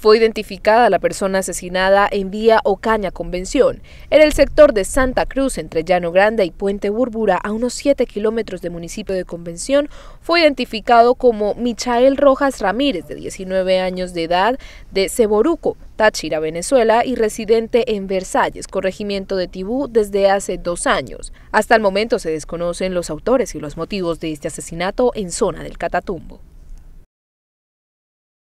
Fue identificada la persona asesinada en vía Ocaña Convención, en el sector de Santa Cruz entre Llano Grande y Puente Burbura, a unos 7 kilómetros del municipio de Convención. Fue identificado como Michael Rojas Ramírez, de 19 años de edad, de Ceboruco, Táchira, Venezuela, y residente en Versalles, corregimiento de Tibú, desde hace dos años. Hasta el momento se desconocen los autores y los motivos de este asesinato en zona del Catatumbo.